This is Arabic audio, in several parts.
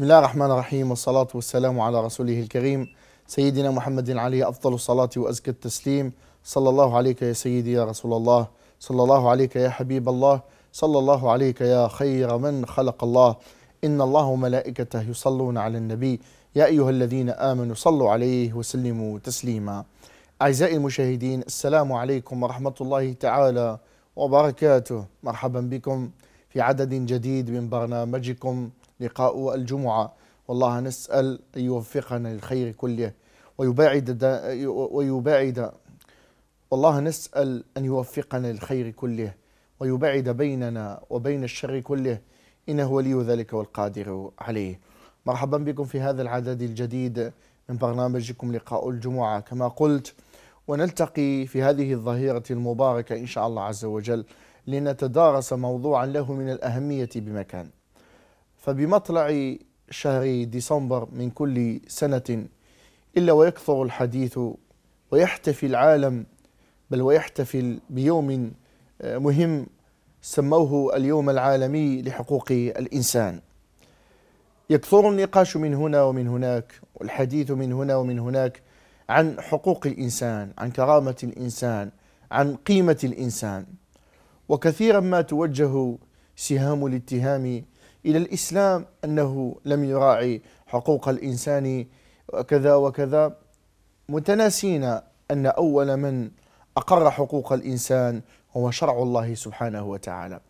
بسم الله الرحمن الرحيم والصلاة والسلام على رسوله الكريم سيدنا محمد عليه أفضل الصلاة وأزكى التسليم صلى الله عليك يا سيدي يا رسول الله صلى الله عليك يا حبيب الله صلى الله عليك يا خير من خلق الله إن الله وملائكته يصلون على النبي يا أيها الذين آمنوا صلوا عليه وسلموا تسليما أعزائي المشاهدين السلام عليكم ورحمة الله تعالى وبركاته مرحبا بكم في عدد جديد من برنامجكم لقاء الجمعة والله نسأل أن يوفقنا للخير كله ويباعد ويباعد والله نسأل أن يوفقنا للخير كله ويبعد بيننا وبين الشر كله إنه ولي ذلك والقادر عليه مرحبا بكم في هذا العدد الجديد من برنامجكم لقاء الجمعة كما قلت ونلتقي في هذه الظهيرة المباركة إن شاء الله عز وجل لنتدارس موضوعا له من الأهمية بمكان فبمطلع شهر ديسمبر من كل سنة إلا ويكثر الحديث ويحتفي العالم بل ويحتفل بيوم آه، مهم سموه اليوم العالمي لحقوق الإنسان يكثر النقاش من هنا ومن هناك والحديث من هنا ومن هناك عن حقوق الإنسان عن كرامة الإنسان عن قيمة الإنسان وكثيرا ما توجه سهام الاتهام إلى الإسلام أنه لم يراعي حقوق الإنسان وكذا وكذا متناسين أن أول من أقر حقوق الإنسان هو شرع الله سبحانه وتعالى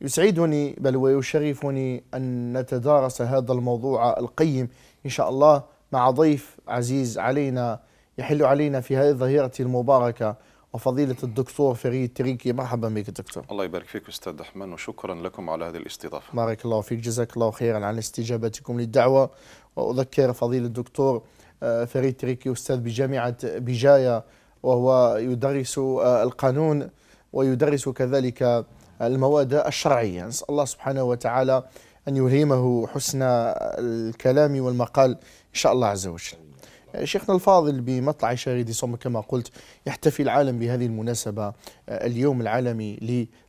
يسعدني بل ويشرفني أن نتدارس هذا الموضوع القيم إن شاء الله مع ضيف عزيز علينا يحل علينا في هذه الظهيرة المباركة وفضيلة الدكتور فريد تريكي مرحبا بك دكتور الله يبارك فيك أستاذ أحمد وشكرا لكم على هذه الاستضافة بارك الله فيك جزاك الله خيرا على استجابتكم للدعوة وأذكر فضيلة الدكتور آه، فريد تريكي أستاذ بجامعة بجاية وهو يدرس آه، القانون ويدرس كذلك المواد الشرعية نسأل الله سبحانه وتعالى أن يلهمه حسن الكلام والمقال إن شاء الله عز وجل شيخنا الفاضل بمطلع شهر ديسمبر كما قلت يحتفي العالم بهذه المناسبة آه، اليوم العالمي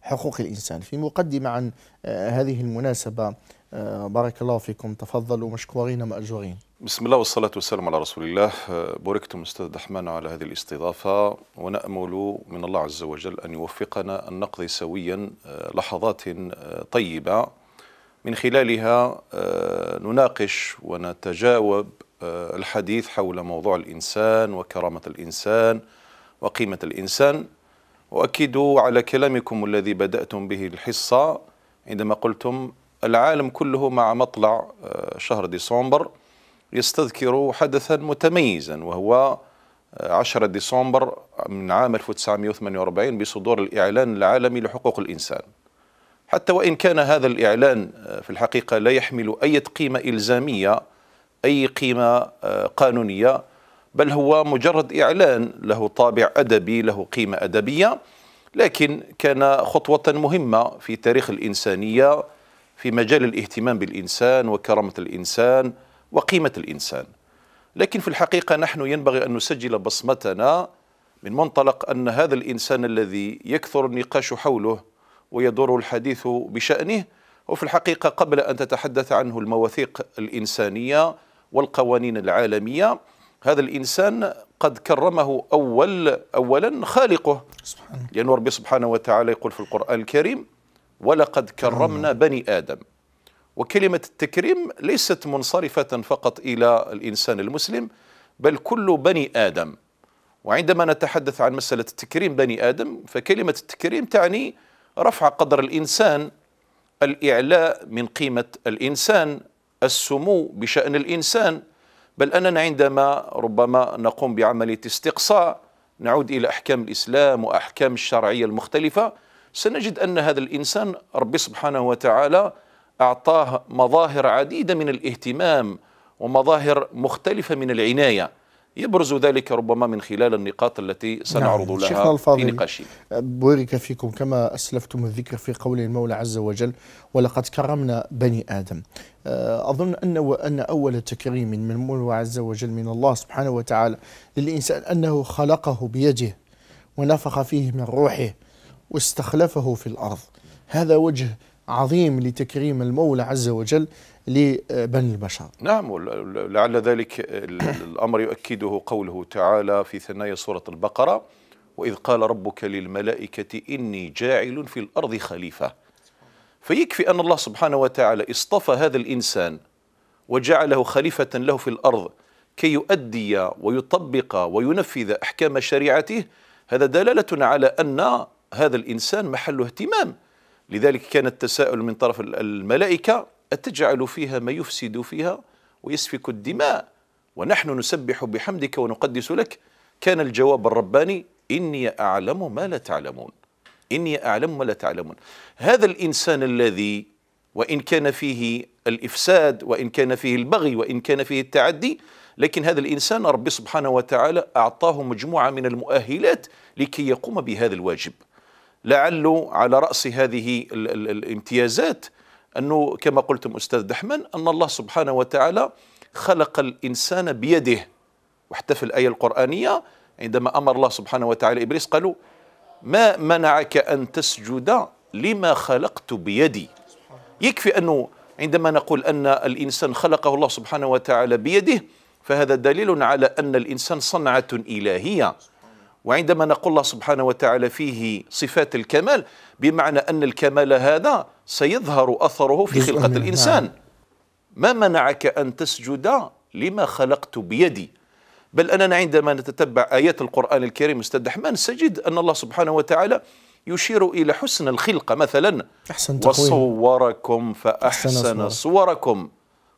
لحقوق الإنسان في مقدمة عن آه، هذه المناسبة آه، بارك الله فيكم تفضلوا مشكورين مأجورين بسم الله والصلاة والسلام على رسول الله بوركتم أستاذ دحمان على هذه الاستضافة ونأمل من الله عز وجل أن يوفقنا أن نقضي سويا لحظات طيبة من خلالها نناقش ونتجاوب آه، الحديث حول موضوع الإنسان وكرامة الإنسان وقيمة الإنسان وأكيد على كلامكم الذي بدأتم به الحصة عندما قلتم العالم كله مع مطلع آه، شهر ديسمبر يستذكر حدثا متميزا وهو 10 آه، ديسمبر من عام 1948 بصدور الإعلان العالمي لحقوق الإنسان حتى وإن كان هذا الإعلان في الحقيقة لا يحمل أي قيمة إلزامية أي قيمة آه، قانونية بل هو مجرد إعلان له طابع أدبي له قيمة أدبية لكن كان خطوة مهمة في تاريخ الإنسانية في مجال الاهتمام بالإنسان وكرامة الإنسان وقيمة الإنسان لكن في الحقيقة نحن ينبغي أن نسجل بصمتنا من منطلق أن هذا الإنسان الذي يكثر النقاش حوله ويدور الحديث بشأنه وفي الحقيقة قبل أن تتحدث عنه المواثيق الإنسانية والقوانين العالمية هذا الإنسان قد كرمه أول أولا خالقه لأن ربي سبحانه وتعالى يقول في القرآن الكريم ولقد كرمنا بني آدم وكلمة التكريم ليست منصرفة فقط إلى الإنسان المسلم بل كل بني آدم وعندما نتحدث عن مسألة تكريم بني آدم فكلمة التكريم تعني رفع قدر الإنسان الإعلاء من قيمة الإنسان السمو بشأن الإنسان بل أننا عندما ربما نقوم بعملية استقصاء نعود إلى أحكام الإسلام وأحكام الشرعية المختلفة سنجد أن هذا الإنسان ربي سبحانه وتعالى أعطاه مظاهر عديدة من الاهتمام ومظاهر مختلفة من العناية يبرز ذلك ربما من خلال النقاط التي سنعرض نعم. لها في نقاشي بورك فيكم كما أسلفتم الذكر في قول المولى عز وجل ولقد كرمنا بني آدم آه، أظن أن أن أول تكريم من المولى عز وجل من الله سبحانه وتعالى للإنسان أنه خلقه بيده ونفخ فيه من روحه واستخلفه في الأرض هذا وجه عظيم لتكريم المولى عز وجل لبني البشر نعم لعل ذلك الأمر يؤكده قوله تعالى في ثنايا سورة البقرة وإذ قال ربك للملائكة إني جاعل في الأرض خليفة فيكفي أن الله سبحانه وتعالى اصطفى هذا الإنسان وجعله خليفة له في الأرض كي يؤدي ويطبق وينفذ أحكام شريعته هذا دلالة على أن هذا الإنسان محل اهتمام لذلك كان التساؤل من طرف الملائكة أتجعل فيها ما يفسد فيها ويسفك الدماء ونحن نسبح بحمدك ونقدس لك كان الجواب الرباني إني أعلم ما لا تعلمون إني أعلم ما لا تعلمون هذا الإنسان الذي وإن كان فيه الإفساد وإن كان فيه البغي وإن كان فيه التعدي لكن هذا الإنسان ربي سبحانه وتعالى أعطاه مجموعة من المؤهلات لكي يقوم بهذا الواجب لعله على رأس هذه الامتيازات أنه كما قلتم أستاذ دحمن أن الله سبحانه وتعالى خلق الإنسان بيده وحتى في الآية القرآنية عندما أمر الله سبحانه وتعالى إبليس قالوا ما منعك أن تسجد لما خلقت بيدي يكفي أنه عندما نقول أن الإنسان خلقه الله سبحانه وتعالى بيده فهذا دليل على أن الإنسان صنعة إلهية وعندما نقول الله سبحانه وتعالى فيه صفات الكمال بمعنى أن الكمال هذا سيظهر أثره في خلقة نعم. الإنسان ما منعك أن تسجد لما خلقت بيدي بل أننا عندما نتتبع آيات القرآن الكريم أستاذ احمد سجد أن الله سبحانه وتعالى يشير إلى حسن الخلقة مثلا أحسن تقويم. وصوركم فأحسن صوركم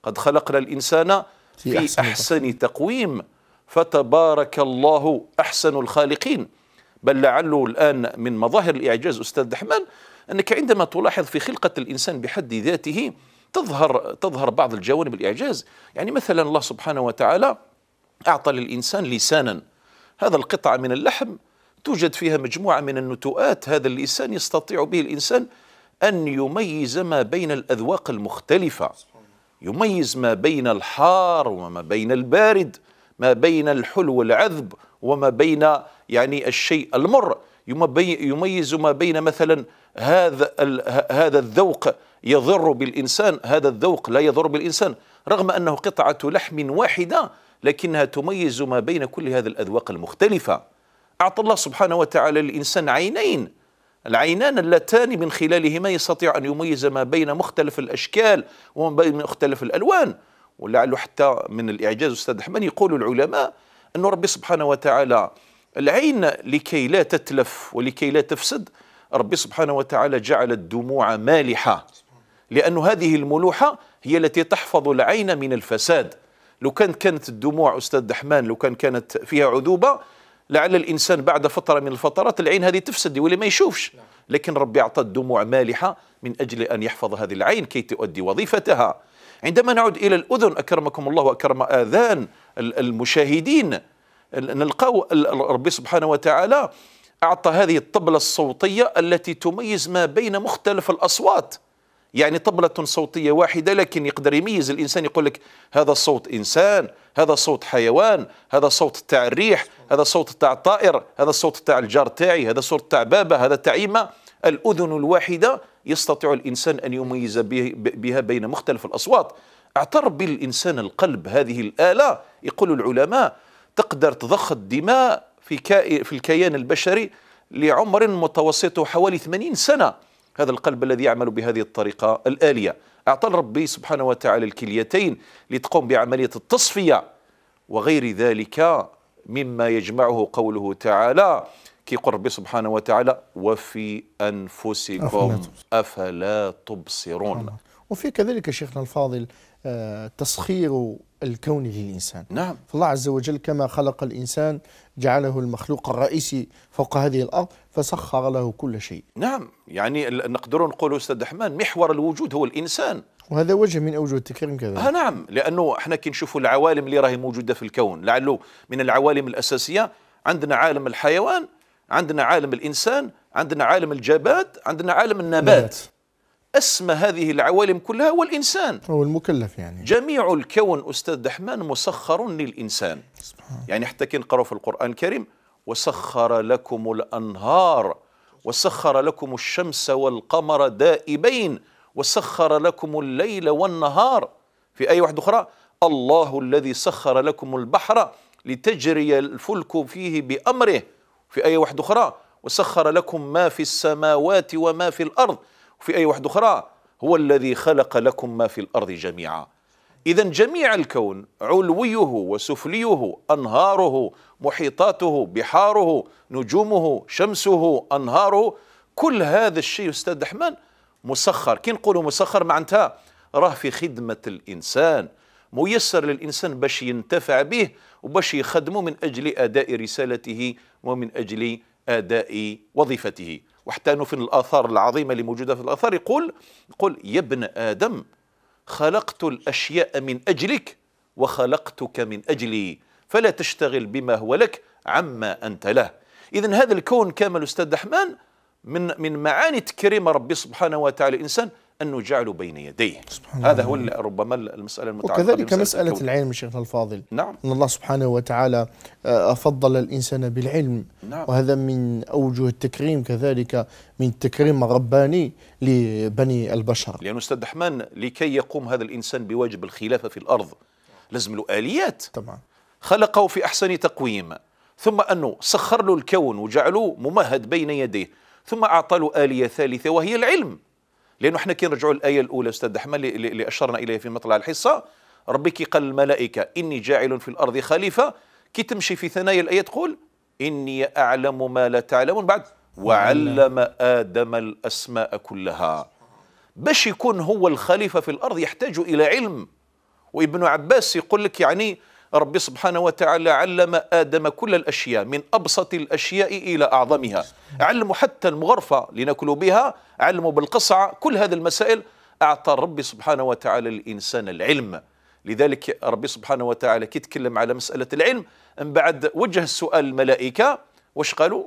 قد خلقنا الإنسان في, في أحسن, أحسن تقويم, تقويم فتبارك الله أحسن الخالقين بل لعله الآن من مظاهر الإعجاز أستاذ دحمان أنك عندما تلاحظ في خلقة الإنسان بحد ذاته تظهر تظهر بعض الجوانب الإعجاز يعني مثلا الله سبحانه وتعالى أعطى للإنسان لسانا هذا القطعة من اللحم توجد فيها مجموعة من النتوءات هذا اللسان يستطيع به الإنسان أن يميز ما بين الأذواق المختلفة يميز ما بين الحار وما بين البارد ما بين الحلو العذب وما بين يعني الشيء المر يميز ما بين مثلا هذا هذا الذوق يضر بالإنسان هذا الذوق لا يضر بالإنسان رغم أنه قطعة لحم واحدة لكنها تميز ما بين كل هذه الأذواق المختلفة أعطى الله سبحانه وتعالى للإنسان عينين العينان اللتان من خلالهما يستطيع أن يميز ما بين مختلف الأشكال وما بين مختلف الألوان ولعله حتى من الإعجاز أستاذ أحمد يقول العلماء أن ربي سبحانه وتعالى العين لكي لا تتلف ولكي لا تفسد ربي سبحانه وتعالى جعل الدموع مالحة لأن هذه الملوحة هي التي تحفظ العين من الفساد لو كان كانت الدموع أستاذ دحمان لو كان كانت فيها عذوبة لعل الإنسان بعد فترة من الفترات العين هذه تفسد ولا ما يشوفش لكن ربي أعطى الدموع مالحة من أجل أن يحفظ هذه العين كي تؤدي وظيفتها عندما نعود إلى الأذن أكرمكم الله وأكرم آذان المشاهدين نلقاو ربي سبحانه وتعالى أعطى هذه الطبلة الصوتية التي تميز ما بين مختلف الأصوات يعني طبلة صوتية واحدة لكن يقدر يميز الإنسان يقول لك هذا صوت إنسان هذا صوت حيوان هذا صوت تاع الريح هذا صوت تاع الطائر هذا صوت تاع الجار تاعي هذا صوت تاع بابا هذا تاع إيمة الأذن الواحدة يستطيع الإنسان أن يميز بها بين مختلف الأصوات اعتر بالإنسان القلب هذه الآلة يقول العلماء تقدر تضخ الدماء في, في الكيان البشري لعمر متوسط حوالي 80 سنة هذا القلب الذي يعمل بهذه الطريقة الآلية أعطى ربي سبحانه وتعالى الكليتين لتقوم بعملية التصفية وغير ذلك مما يجمعه قوله تعالى كي قرب سبحانه وتعالى وفي أنفسكم أفلا تبصرون وفي كذلك شيخنا الفاضل آه، تسخير الكون للإنسان نعم فالله عز وجل كما خلق الإنسان جعله المخلوق الرئيسي فوق هذه الأرض فسخر له كل شيء نعم يعني نقدر نقول أستاذ احمد محور الوجود هو الإنسان وهذا وجه من أوجه التكريم كذلك آه نعم لأنه احنا كي نشوفوا العوالم اللي راهي موجودة في الكون لعله من العوالم الأساسية عندنا عالم الحيوان عندنا عالم الإنسان عندنا عالم الجبات عندنا عالم النبات أسمى هذه العوالم كلها هو الإنسان هو المكلف يعني جميع الكون أستاذ دحمان مسخر للإنسان سبحان. يعني حتى كي نقرأ في القرآن الكريم وسخر لكم الأنهار وسخر لكم الشمس والقمر دائبين وسخر لكم الليل والنهار في أي واحدة أخرى الله الذي سخر لكم البحر لتجري الفلك فيه بأمره في آية واحدة أخرى وسخر لكم ما في السماوات وما في الأرض وفي آية واحدة أخرى هو الذي خلق لكم ما في الأرض جميعا إذا جميع الكون علويه وسفليه أنهاره محيطاته بحاره نجومه شمسه أنهاره كل هذا الشيء أستاذ دحمان مسخر كي نقولوا مسخر معناتها راه في خدمة الإنسان ميسر للإنسان باش ينتفع به وباش يخدمه من أجل أداء رسالته ومن أجل أداء وظيفته وحتى نفن الآثار العظيمة اللي موجودة في الآثار يقول يقول يا ابن آدم خلقت الأشياء من أجلك وخلقتك من أجلي فلا تشتغل بما هو لك عما أنت له إذا هذا الكون كامل أستاذ دحمان من من معاني تكريم ربي سبحانه وتعالى الإنسان أنه جعله بين يديه سبحان هذا هو ربما المسألة المتعلقة وكذلك مسألة الكون. العلم شيخنا الفاضل نعم أن الله سبحانه وتعالى آه، فضل الإنسان بالعلم نعم. وهذا من أوجه التكريم كذلك من التكريم الرباني لبني البشر لأنه أستاذ دحمان لكي يقوم هذا الإنسان بواجب الخلافة في الأرض لازم له آليات طبعا خلقه في أحسن تقويم ثم أنه سخر له الكون وجعله ممهد بين يديه ثم أعطى له آلية ثالثة وهي العلم لانه احنا كي نرجعوا الايه الاولى استاذ احمد اللي اشرنا اليها في مطلع الحصه ربي كي قال الملائكه اني جاعل في الارض خليفه كي تمشي في ثنايا الايه تقول اني اعلم ما لا تعلمون بعد وعلم ادم الاسماء كلها باش يكون هو الخليفه في الارض يحتاج الى علم وابن عباس يقول لك يعني ربي سبحانه وتعالى علم آدم كل الأشياء من أبسط الأشياء إلى أعظمها علمه حتى المغرفة لنأكل بها علمه بالقصعة كل هذه المسائل أعطى ربي سبحانه وتعالى الإنسان العلم لذلك ربي سبحانه وتعالى كي تكلم على مسألة العلم من بعد وجه السؤال الملائكة واش قالوا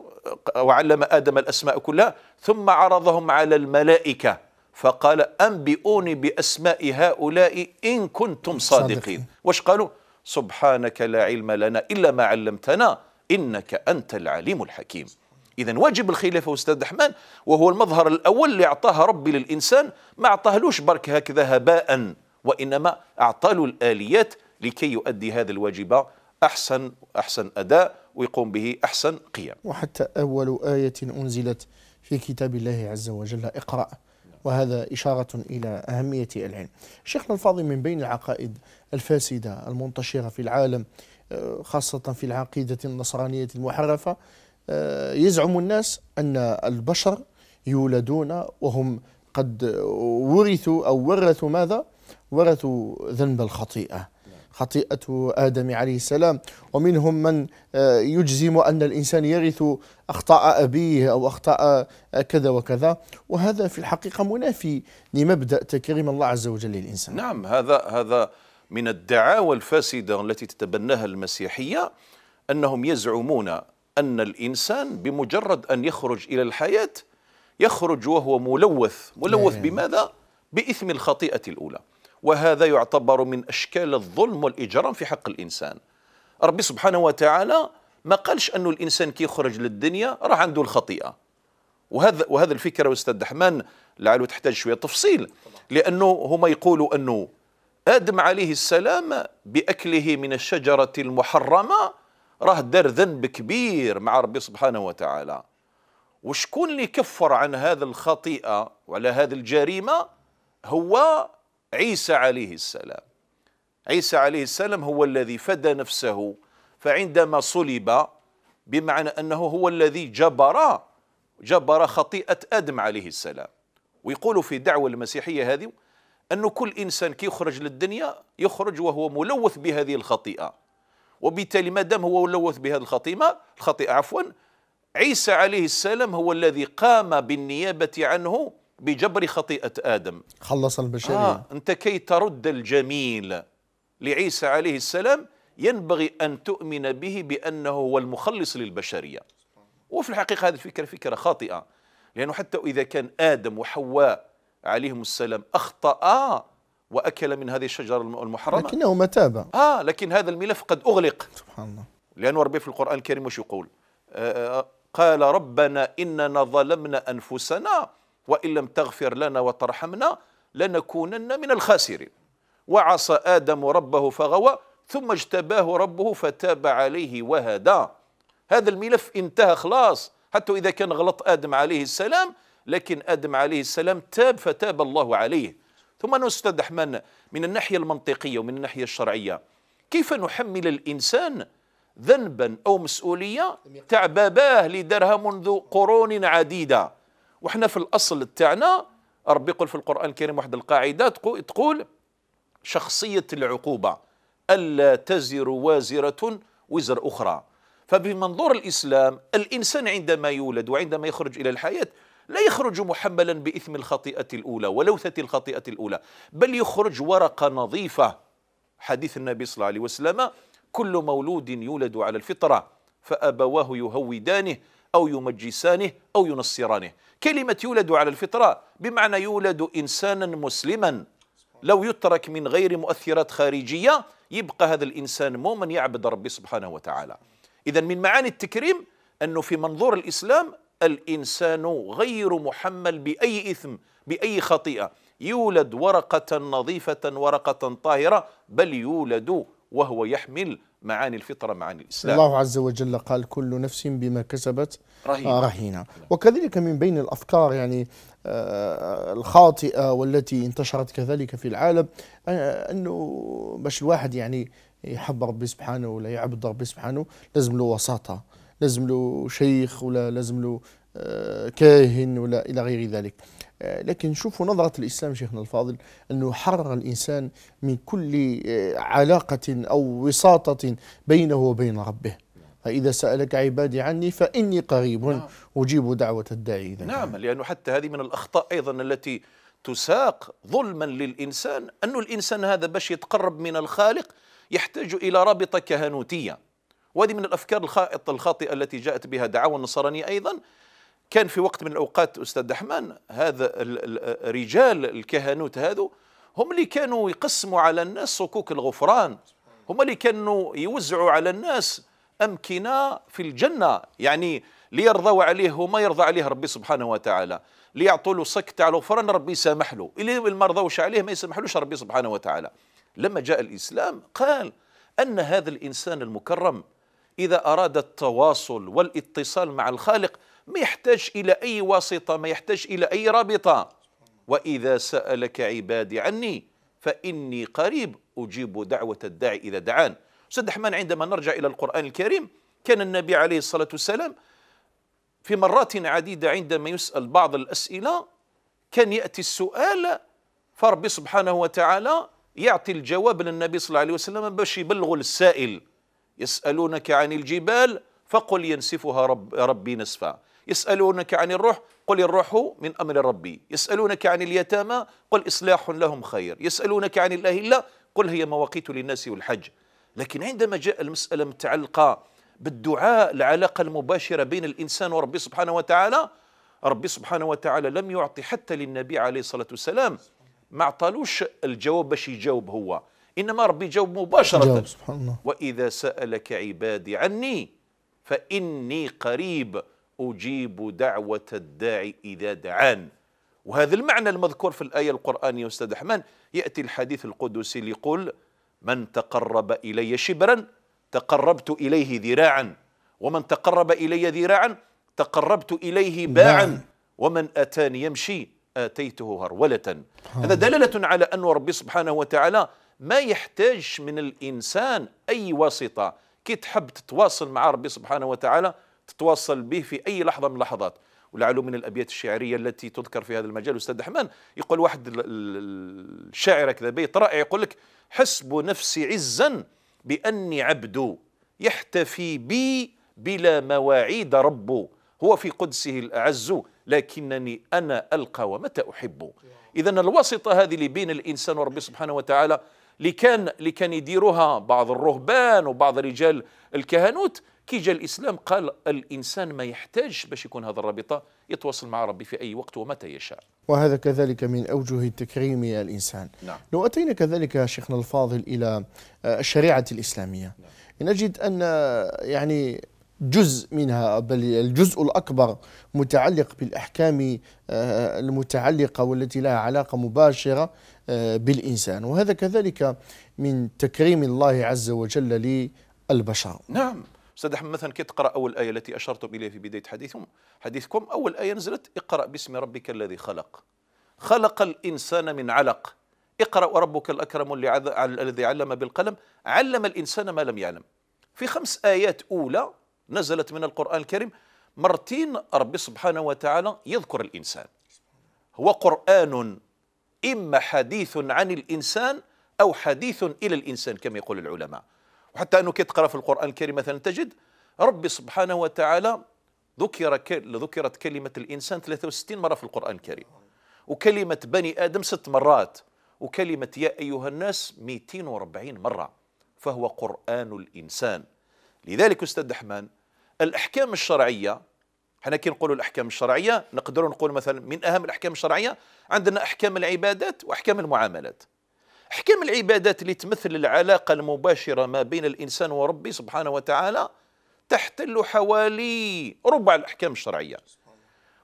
وعلم آدم الأسماء كلها ثم عرضهم على الملائكة فقال أنبئوني بأسماء هؤلاء إن كنتم صادقين واش قالوا سبحانك لا علم لنا إلا ما علمتنا إنك أنت العليم الحكيم إذا واجب الخلافة أستاذ أحمد وهو المظهر الأول اللي أعطاه ربي للإنسان ما أعطاهلوش برك هكذا هباء وإنما أعطاه الآليات لكي يؤدي هذا الواجب أحسن أحسن أداء ويقوم به أحسن قيام وحتى أول آية أنزلت في كتاب الله عز وجل اقرأ وهذا إشارة إلى أهمية العلم شيخنا الفاضل من بين العقائد الفاسدة المنتشرة في العالم آه، خاصة في العقيدة النصرانية المحرفة آه، يزعم الناس أن البشر يولدون وهم قد ورثوا أو ورثوا ماذا؟ ورثوا ذنب الخطيئة خطيئة آدم عليه السلام ومنهم من آه، يجزم أن الإنسان يرث أخطاء أبيه أو أخطاء آه، كذا وكذا وهذا في الحقيقة منافي لمبدأ تكريم الله عز وجل للإنسان نعم هذا هذا من الدعاوى الفاسدة التي تتبناها المسيحية أنهم يزعمون أن الإنسان بمجرد أن يخرج إلى الحياة يخرج وهو ملوث ملوث نعم. بماذا؟ بإثم الخطيئة الأولى وهذا يعتبر من أشكال الظلم والإجرام في حق الإنسان ربي سبحانه وتعالى ما قالش أنه الإنسان كي يخرج للدنيا راه عنده الخطيئة وهذا وهذا الفكرة أستاذ دحمان لعله تحتاج شوية تفصيل لأنه هما يقولوا أنه آدم عليه السلام بأكله من الشجرة المحرمة راه دار ذنب كبير مع ربي سبحانه وتعالى وشكون اللي كفر عن هذا الخطيئة وعلى هذه الجريمة هو عيسى عليه السلام عيسى عليه السلام هو الذي فدى نفسه فعندما صلب بمعنى أنه هو الذي جبر جبر خطيئة آدم عليه السلام ويقولوا في دعوة المسيحية هذه أن كل إنسان كي يخرج للدنيا يخرج وهو ملوث بهذه الخطيئة وبالتالي ما دام هو ملوث بهذه الخطيئة الخطيئة عفوا عيسى عليه السلام هو الذي قام بالنيابة عنه بجبر خطيئة آدم خلص البشرية آه أنت كي ترد الجميل لعيسى عليه السلام ينبغي أن تؤمن به بأنه هو المخلص للبشرية وفي الحقيقة هذه الفكرة فكرة خاطئة لأنه حتى إذا كان آدم وحواء عليهم السلام أخطأ وأكل من هذه الشجرة المحرمة لكنهما متابع آه لكن هذا الملف قد أغلق سبحان الله لأنه ربي في القرآن الكريم وش يقول آه, آه، قال ربنا إننا ظلمنا أنفسنا وإن لم تغفر لنا وترحمنا لنكونن من الخاسرين وعصى آدم ربه فغوى ثم اجتباه ربه فتاب عليه وهدى هذا الملف انتهى خلاص حتى إذا كان غلط آدم عليه السلام لكن آدم عليه السلام تاب فتاب الله عليه ثم نستدح من من الناحية المنطقية ومن الناحية الشرعية كيف نحمل الإنسان ذنبا أو مسؤولية تعباباه لدرها منذ قرون عديدة وحنا في الأصل تاعنا ربي يقول في القرآن الكريم واحد القاعدة تقول شخصية العقوبة ألا تزر وازرة وزر أخرى فبمنظور الإسلام الإنسان عندما يولد وعندما يخرج إلى الحياة لا يخرج محملا بإثم الخطيئة الأولى ولوثة الخطيئة الأولى بل يخرج ورقة نظيفة حديث النبي صلى الله عليه وسلم كل مولود يولد على الفطرة فأبواه يهودانه أو يمجسانه أو ينصرانه كلمة يولد على الفطرة بمعنى يولد إنسانا مسلما لو يترك من غير مؤثرات خارجية يبقى هذا الإنسان مؤمن يعبد ربي سبحانه وتعالى إذا من معاني التكريم أنه في منظور الإسلام الإنسان غير محمل بأي إثم بأي خطيئة يولد ورقة نظيفة ورقة طاهرة بل يولد وهو يحمل معاني الفطرة معاني الإسلام الله عز وجل قال كل نفس بما كسبت رهينة, رهينة. وكذلك من بين الأفكار يعني آه، الخاطئة والتي انتشرت كذلك في العالم آه، أنه باش الواحد يعني يحب ربي سبحانه ولا يعبد ربي سبحانه لازم له وساطة لازم له شيخ ولا لازم له آه، كاهن ولا إلى غير ذلك آه، لكن شوفوا نظرة الإسلام شيخنا الفاضل أنه حرر الإنسان من كل آه، علاقة أو وساطة بينه وبين ربه فإذا سألك عبادي عني فإني قريب نعم. أجيب دعوة الداعي إذا نعم لأنه حتى هذه من الأخطاء أيضا التي تساق ظلما للإنسان أن الإنسان هذا باش يتقرب من الخالق يحتاج إلى رابطة كهنوتية وهذه من الأفكار الخاطئة التي جاءت بها دعاوى النصرانية أيضا كان في وقت من الأوقات أستاذ دحمان هذا رجال الكهنوت هذو هم اللي كانوا يقسموا على الناس صكوك الغفران هم اللي كانوا يوزعوا على الناس أمكنة في الجنة يعني ليرضوا عليه وما يرضى عليه ربي سبحانه وتعالى ليعطوا له صك تاع الغفران ربي يسامح له اللي ما رضوش عليه ما يسامحلوش ربي سبحانه وتعالى لما جاء الإسلام قال أن هذا الإنسان المكرم إذا أراد التواصل والاتصال مع الخالق ما يحتاج إلى أي واسطة ما يحتاج إلى أي رابطة وإذا سألك عبادي عني فإني قريب أجيب دعوة الداعي إذا دعان سيد أحمد عندما نرجع إلى القرآن الكريم كان النبي عليه الصلاة والسلام في مرات عديدة عندما يسأل بعض الأسئلة كان يأتي السؤال فربي سبحانه وتعالى يعطي الجواب للنبي صلى الله عليه وسلم باش يبلغوا السائل يسألونك عن الجبال فقل ينسفها رب ربي نسفا يسألونك عن الروح قل الروح من أمر ربي يسألونك عن اليتامى قل إصلاح لهم خير يسألونك عن الله إلا قل هي مواقيت للناس والحج لكن عندما جاء المسألة متعلقة بالدعاء العلاقة المباشرة بين الإنسان وربي سبحانه وتعالى ربي سبحانه وتعالى لم يعطي حتى للنبي عليه الصلاة والسلام ما عطالوش الجواب باش يجاوب هو إنما ربي جاوب مباشرة جاوب سبحان الله. وإذا سألك عبادي عني فإني قريب أجيب دعوة الداعي إذا دعان وهذا المعنى المذكور في الآية القرآنية أستاذ أحمد يأتي الحديث القدسي ليقول من تقرب إلي شبرا تقربت إليه ذراعا ومن تقرب إلي ذراعا تقربت إليه باعا ومن أتاني يمشي آتيته هرولة هذا دلالة على أن ربي سبحانه وتعالى ما يحتاج من الإنسان أي واسطة كي تحب تتواصل مع ربي سبحانه وتعالى تتواصل به في أي لحظة من اللحظات ولعله من الأبيات الشعرية التي تذكر في هذا المجال أستاذ احمد يقول واحد الشاعر كذا بيت رائع يقول لك حسب نفسي عزا بأني عبد يحتفي بي بلا مواعيد رب هو في قدسه الأعز لكنني أنا ألقى ومتى أحب إذا الواسطة هذه اللي بين الإنسان وربي سبحانه وتعالى اللي كان اللي كان يديروها بعض الرهبان وبعض رجال الكهنوت كي جاء الاسلام قال الانسان ما يحتاجش باش يكون هذا الرابطه يتواصل مع ربي في اي وقت ومتى يشاء. وهذا كذلك من اوجه تكريم الانسان. نعم. لو اتينا كذلك شيخنا الفاضل الى آه، الشريعه الاسلاميه نعم. نجد ان آه، يعني جزء منها بل الجزء الأكبر متعلق بالأحكام آه، المتعلقة والتي لها علاقة مباشرة بالإنسان وهذا كذلك من تكريم الله عز وجل للبشر نعم استاذ احمد مثلا كي تقرا اول ايه التي اشرتم اليها في بدايه حديثكم حديثكم اول ايه نزلت اقرا باسم ربك الذي خلق خلق الانسان من علق اقرا وربك الاكرم الذي علم بالقلم علم الانسان ما لم يعلم في خمس ايات اولى نزلت من القران الكريم مرتين ربي سبحانه وتعالى يذكر الانسان هو قران اما حديث عن الانسان او حديث الى الانسان كما يقول العلماء وحتى أنه كي تقرأ في القرآن الكريم مثلا تجد ربي سبحانه وتعالى ذكر ذكرت كلمة الإنسان 63 مرة في القرآن الكريم وكلمة بني آدم ست مرات وكلمة يا أيها الناس 240 مرة فهو قرآن الإنسان لذلك أستاذ دحمان الأحكام الشرعية حنا كي نقولوا الأحكام الشرعية نقدروا نقول مثلا من أهم الأحكام الشرعية عندنا أحكام العبادات وأحكام المعاملات احكام العبادات اللي تمثل العلاقة المباشرة ما بين الإنسان وربي سبحانه وتعالى تحتل حوالي ربع الأحكام الشرعية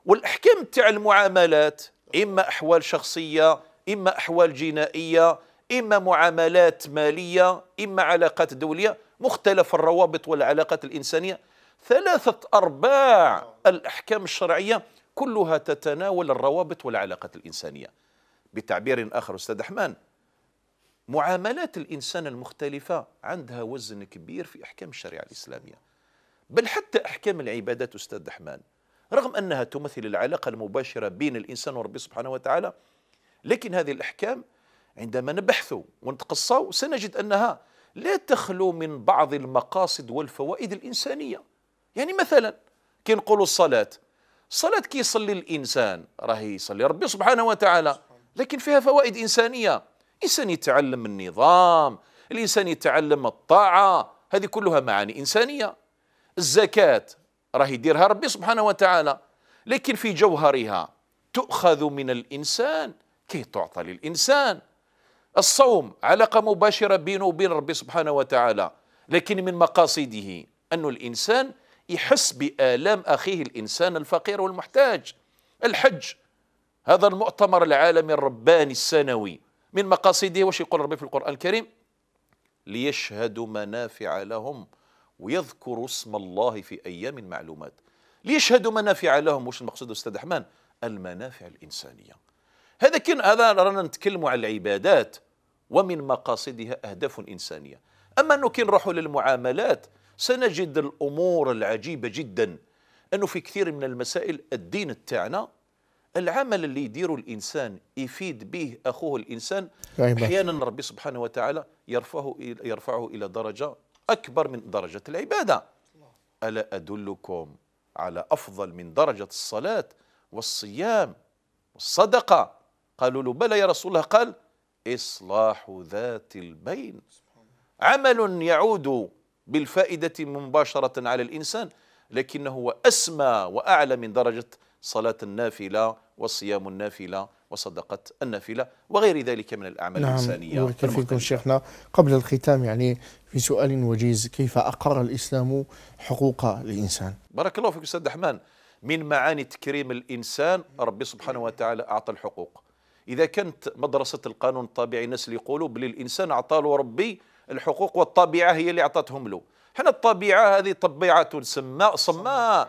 والأحكام تاع المعاملات إما أحوال شخصية إما أحوال جنائية إما معاملات مالية إما علاقات دولية مختلف الروابط والعلاقات الإنسانية ثلاثة أرباع الأحكام الشرعية كلها تتناول الروابط والعلاقات الإنسانية بتعبير آخر أستاذ أحمان معاملات الإنسان المختلفة عندها وزن كبير في أحكام الشريعة الإسلامية بل حتى أحكام العبادات أستاذ دحمان رغم أنها تمثل العلاقة المباشرة بين الإنسان وربي سبحانه وتعالى لكن هذه الأحكام عندما نبحث ونتقصوا سنجد أنها لا تخلو من بعض المقاصد والفوائد الإنسانية يعني مثلا كي نقولوا الصلاة الصلاة كي يصلي الإنسان راهي يصلي ربي سبحانه وتعالى لكن فيها فوائد إنسانية الإنسان يتعلم النظام الإنسان يتعلم الطاعة هذه كلها معاني إنسانية الزكاة راه يديرها ربي سبحانه وتعالى لكن في جوهرها تؤخذ من الإنسان كي تعطى للإنسان الصوم علاقة مباشرة بينه وبين ربي سبحانه وتعالى لكن من مقاصده أن الإنسان يحس بآلام أخيه الإنسان الفقير والمحتاج الحج هذا المؤتمر العالمي الرباني السنوي من مقاصده واش يقول ربي في القرآن الكريم ليشهدوا منافع لهم ويذكروا اسم الله في أيام معلومات ليشهدوا منافع لهم واش المقصود أستاذ أحمد المنافع الإنسانية هذا كن هذا رانا نتكلموا على العبادات ومن مقاصدها أهداف إنسانية أما أنه كي نروحوا للمعاملات سنجد الأمور العجيبة جدا أنه في كثير من المسائل الدين تاعنا العمل اللي يديره الانسان يفيد به اخوه الانسان احيانا ربي سبحانه وتعالى يرفعه يرفعه الى درجه اكبر من درجه العباده الا ادلكم على افضل من درجه الصلاه والصيام والصدقه قالوا له بلى يا رسول الله قال اصلاح ذات البين عمل يعود بالفائده مباشره على الانسان لكنه اسمى واعلى من درجه صلاة النافلة والصيام النافلة وصدقة النافلة وغير ذلك من الأعمال نعم الإنسانية ويكفيكم شيخنا قبل الختام يعني في سؤال وجيز كيف أقر الإسلام حقوق الإنسان بارك الله فيك أستاذ أحمان من معاني تكريم الإنسان ربي سبحانه وتعالى أعطى الحقوق إذا كانت مدرسة القانون الطبيعي الناس اللي يقولوا بلي الإنسان أعطاه ربي الحقوق والطبيعة هي اللي أعطتهم له حنا الطبيعة هذه طبيعة سماء صماء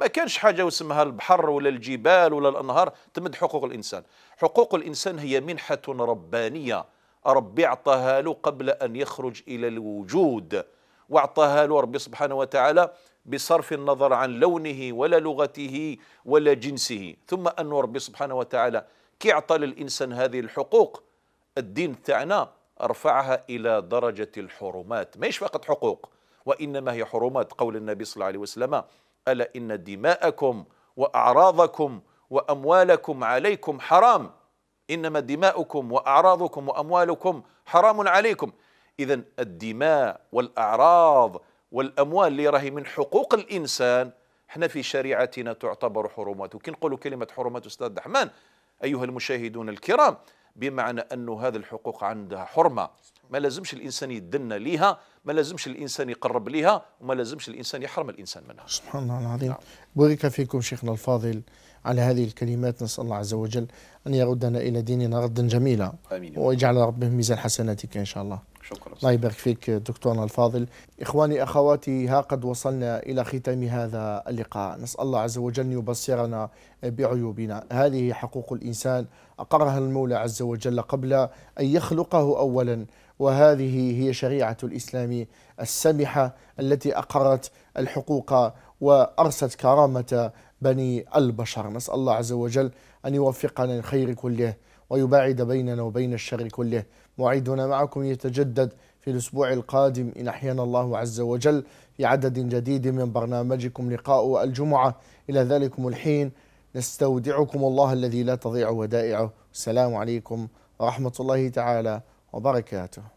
ما كانش حاجة واسمها البحر ولا الجبال ولا الأنهار تمد حقوق الإنسان حقوق الإنسان هي منحة ربانية ربي أعطاها له قبل أن يخرج إلى الوجود وأعطاها له ربي سبحانه وتعالى بصرف النظر عن لونه ولا لغته ولا جنسه ثم أن ربي سبحانه وتعالى كي أعطى للإنسان هذه الحقوق الدين تاعنا رفعها إلى درجة الحرمات ماهيش فقط حقوق وإنما هي حرمات قول النبي صلى الله عليه وسلم ألا إن دماءكم وأعراضكم وأموالكم عليكم حرام إنما دماؤكم وأعراضكم وأموالكم حرام عليكم إذا الدماء والأعراض والأموال اللي راهي من حقوق الإنسان احنا في شريعتنا تعتبر حرمات وكي نقولوا كلمة حرمات أستاذ دحمان أيها المشاهدون الكرام بمعنى أنه هذه الحقوق عندها حرمة ما لازمش الإنسان يدن ليها ما لازمش الإنسان يقرب ليها وما لازمش الإنسان يحرم الإنسان منها سبحان الله العظيم نعم. بارك فيكم شيخنا الفاضل على هذه الكلمات نسأل الله عز وجل أن يردنا إلى ديننا ردا جميلا آمين ويجعل ربه ميزان حسناتك إن شاء الله شكرا الله يبارك فيك دكتورنا الفاضل إخواني أخواتي ها قد وصلنا إلى ختام هذا اللقاء نسأل الله عز وجل أن يبصرنا بعيوبنا هذه حقوق الإنسان أقرها المولى عز وجل قبل أن يخلقه أولا وهذه هي شريعة الإسلام السمحة التي أقرت الحقوق وأرست كرامة بني البشر نسأل الله عز وجل أن يوفقنا الخير كله ويباعد بيننا وبين الشر كله موعدنا معكم يتجدد في الأسبوع القادم إن أحيانا الله عز وجل في عدد جديد من برنامجكم لقاء الجمعة إلى ذلكم الحين نستودعكم الله الذي لا تضيع ودائعه السلام عليكم ورحمة الله تعالى وبركاته